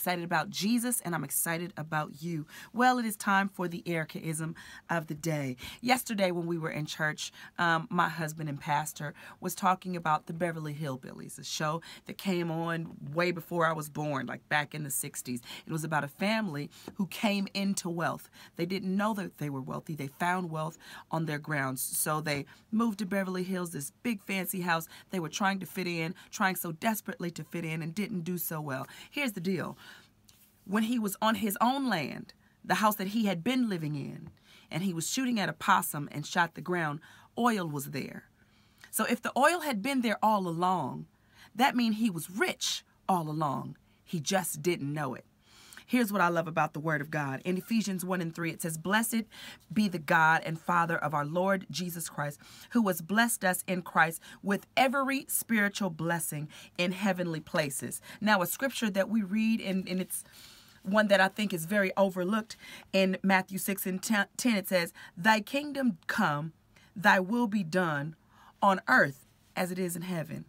excited about Jesus, and I'm excited about you. Well, it is time for the Ericaism of the day. Yesterday, when we were in church, um, my husband and pastor was talking about the Beverly Hillbillies, a show that came on way before I was born, like back in the 60s. It was about a family who came into wealth. They didn't know that they were wealthy. They found wealth on their grounds. So they moved to Beverly Hills, this big fancy house. They were trying to fit in, trying so desperately to fit in and didn't do so well. Here's the deal when he was on his own land, the house that he had been living in, and he was shooting at a possum and shot the ground, oil was there. So if the oil had been there all along, that means he was rich all along. He just didn't know it. Here's what I love about the Word of God. In Ephesians 1 and 3, it says, Blessed be the God and Father of our Lord Jesus Christ, who has blessed us in Christ with every spiritual blessing in heavenly places. Now, a scripture that we read, and, and it's one that I think is very overlooked in Matthew 6 and 10. It says, Thy kingdom come, thy will be done on earth as it is in heaven.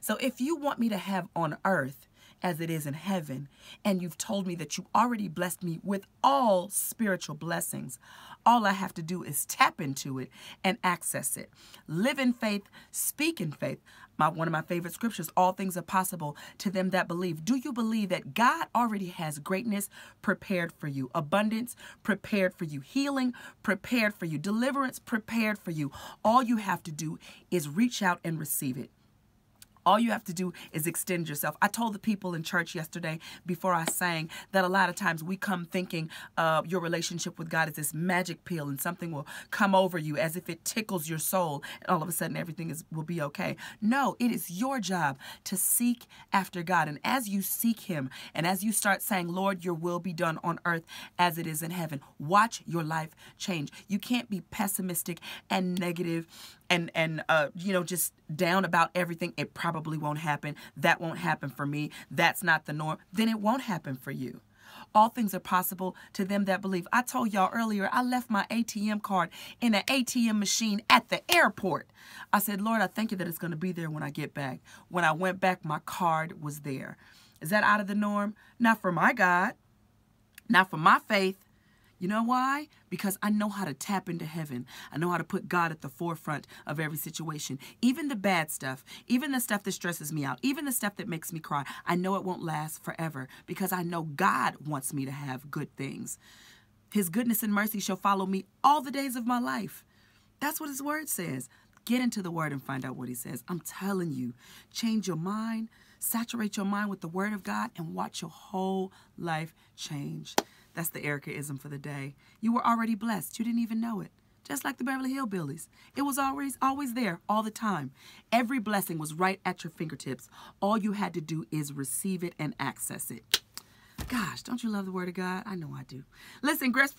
So if you want me to have on earth as it is in heaven. And you've told me that you already blessed me with all spiritual blessings. All I have to do is tap into it and access it. Live in faith, speak in faith. My, one of my favorite scriptures all things are possible to them that believe. Do you believe that God already has greatness prepared for you? Abundance prepared for you, healing prepared for you, deliverance prepared for you. All you have to do is reach out and receive it. All you have to do is extend yourself. I told the people in church yesterday before I sang that a lot of times we come thinking uh, your relationship with God is this magic pill and something will come over you as if it tickles your soul and all of a sudden everything is will be okay. No, it is your job to seek after God. And as you seek Him and as you start saying, Lord, your will be done on earth as it is in heaven, watch your life change. You can't be pessimistic and negative and and uh, you know just down about everything, it probably won't happen. That won't happen for me. That's not the norm. Then it won't happen for you. All things are possible to them that believe. I told y'all earlier, I left my ATM card in an ATM machine at the airport. I said, Lord, I thank you that it's going to be there when I get back. When I went back, my card was there. Is that out of the norm? Not for my God, not for my faith, you know why? Because I know how to tap into heaven. I know how to put God at the forefront of every situation. Even the bad stuff, even the stuff that stresses me out, even the stuff that makes me cry, I know it won't last forever because I know God wants me to have good things. His goodness and mercy shall follow me all the days of my life. That's what his word says. Get into the word and find out what he says. I'm telling you, change your mind, saturate your mind with the word of God, and watch your whole life change. That's the Ericaism for the day. You were already blessed. You didn't even know it. Just like the Beverly Hillbillies. It was always always there all the time. Every blessing was right at your fingertips. All you had to do is receive it and access it. Gosh, don't you love the word of God? I know I do. Listen, Grace